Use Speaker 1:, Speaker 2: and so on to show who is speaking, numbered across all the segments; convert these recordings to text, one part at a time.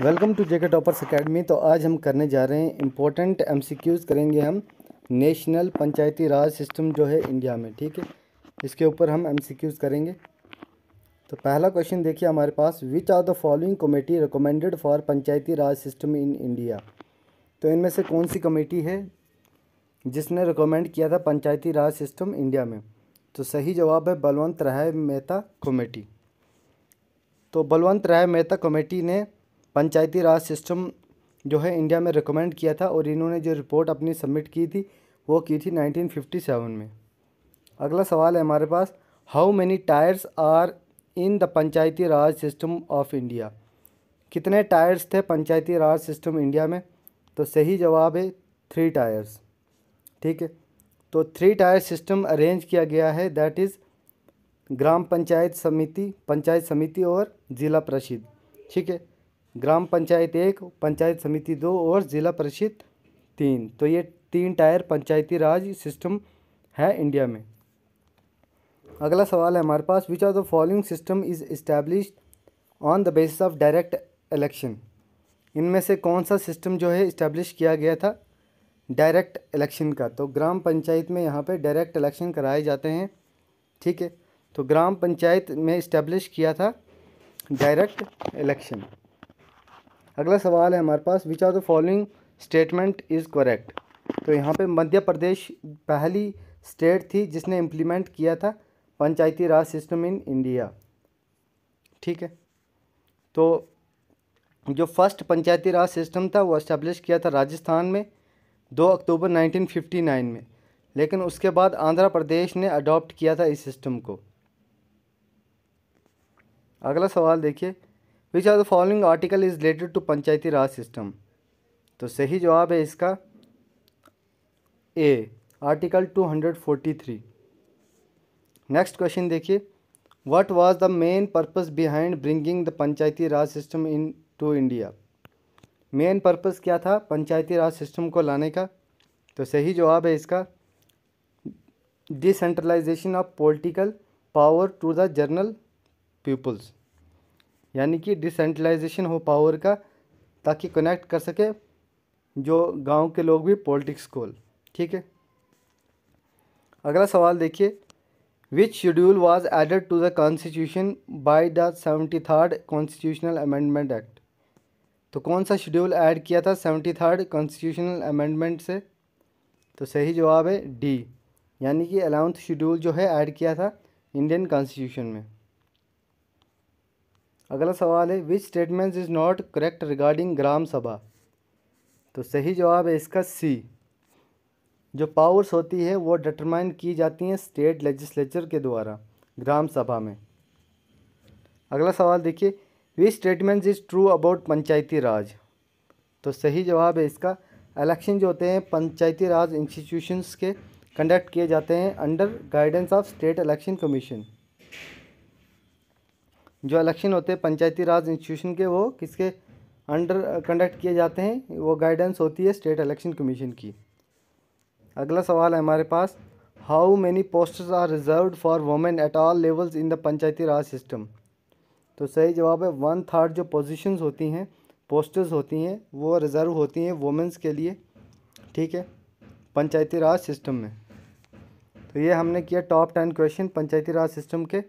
Speaker 1: welcome to JK toppers academy तो आज हम करने जा रहे हैं इम्पोर्टेंट एमसीक्यूज़ करेंगे हम नेशनल पंचायती राज सिस्टम जो है इंडिया में ठीक है इसके ऊपर हम एमसीक्यूज़ करेंगे तो पहला क्वेश्चन देखिए हमारे पास which are the following committee recommended for panchayati raj system in India तो इनमें से कौन सी कमेटी है जिसने रिकमेंड किया था पंचायती राज सिस्टम इंडिया में तो सही जवाब है बलवंत राय मेहता कमेटी तो बलवंत राय मेहता कमेटी ने पंचायती राज सिस्टम जो है इंडिया में रिकमेंड किया था और इन्होंने जो रिपोर्ट अपनी सबमिट की थी वो की थी 1957 में अगला सवाल है हमारे पास how many tiers are in the panchayati raj system of India कितने टायर्स थे पंचायती राज सिस्टम इंडिया में तो सही जवाब है थ्री टायर्स ठीक है तो थ्री टायर सिस्टम अरेंज किया गया है दैट इज़ ग्राम पंचायत समिति पंचायत समिति और ज़िला प्रसिद्ध ठीक है ग्राम पंचायत एक पंचायत समिति दो और ज़िला परिषद तीन तो ये तीन टायर पंचायती राज सिस्टम है इंडिया में अगला सवाल है हमारे पास which are the following system is establish on the basis of direct election इनमें से कौन सा सिस्टम जो है इस्टेब्लिश किया गया था डायरेक्ट इलेक्शन का तो ग्राम पंचायत में यहाँ पे डायरेक्ट इलेक्शन कराए जाते हैं ठीक है तो ग्राम पंचायत में इस्टेब्लिश किया था डायरेक्ट इलेक्शन अगला सवाल है हमारे पास which are the following statement is correct तो यहाँ पे मध्य प्रदेश पहली स्टेट थी जिसने इम्प्लीमेंट किया था पंचायती राज सिस्टम इन इंडिया ठीक है तो जो फर्स्ट पंचायती राज सिस्टम था वो इस्टेब्लिश किया था राजस्थान में दो अक्टूबर 1959 में लेकिन उसके बाद आंध्र प्रदेश ने अडॉप्ट किया था इस सिस्टम को अगला सवाल देखिए which are the following article is related to panchayati raj system तो सही जवाब है इसका A article two hundred forty three next question देखिए what was the main purpose behind bringing the panchayati raj system into India main purpose क्या था पंचायती raj system को लाने का तो सही जवाब है इसका decentralisation of political power to the general peoples यानी कि डिसेंट्रलाइजेशन हो पावर का ताकि कनेक्ट कर सके जो गांव के लोग भी पॉलिटिक्स को ठीक है अगला सवाल देखिए which schedule was added to the constitution by the seventy third constitutional amendment act तो कौन सा शेड्यूल ऐड किया था सेवेंटी थर्ड कॉन्स्टिट्यूशनल अमेंडमेंट से तो सही जवाब है डी यानी कि अलाउंथ शेड्यूल जो है ऐड किया था इंडियन कॉन्स्टिट्यूशन में अगला सवाल है which statement is not correct regarding gram sabha तो सही जवाब है इसका सी जो पावर्स होती है वो डिटरमाइन की जाती हैं स्टेट लेजिस्लेचर के द्वारा ग्राम सभा में अगला सवाल देखिए which statement is true about panchayati raj तो सही जवाब है इसका इलेक्शन जो होते हैं पंचायती राज इंस्टीट्यूशंस के कंडक्ट किए जाते हैं under guidance of state election commission जो इलेक्शन होते हैं पंचायती राज इंस्टीट्यूशन के वो किसके अंडर कंडक्ट किए जाते हैं वो गाइडेंस होती है स्टेट इलेक्शन कमीशन की अगला सवाल है हमारे पास how many posters are reserve for women at all levels in the panchayati raj system तो सही जवाब है वन थर्ड जो पोजिशन होती हैं पोस्टर्स होती हैं वो रिज़र्व होती हैं वोमेंस के लिए ठीक है पंचायती राज सिस्टम में तो ये हमने किया top ten question panchayati raj system के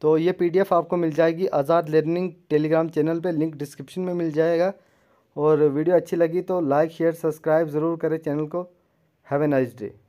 Speaker 1: तो ये पीडीएफ आपको मिल जाएगी आज़ाद लर्निंग टेलीग्राम चैनल पे लिंक डिस्क्रिप्शन में मिल जाएगा और वीडियो अच्छी लगी तो लाइक शेयर सब्सक्राइब ज़रूर करें चैनल को हैव ए नाइस डे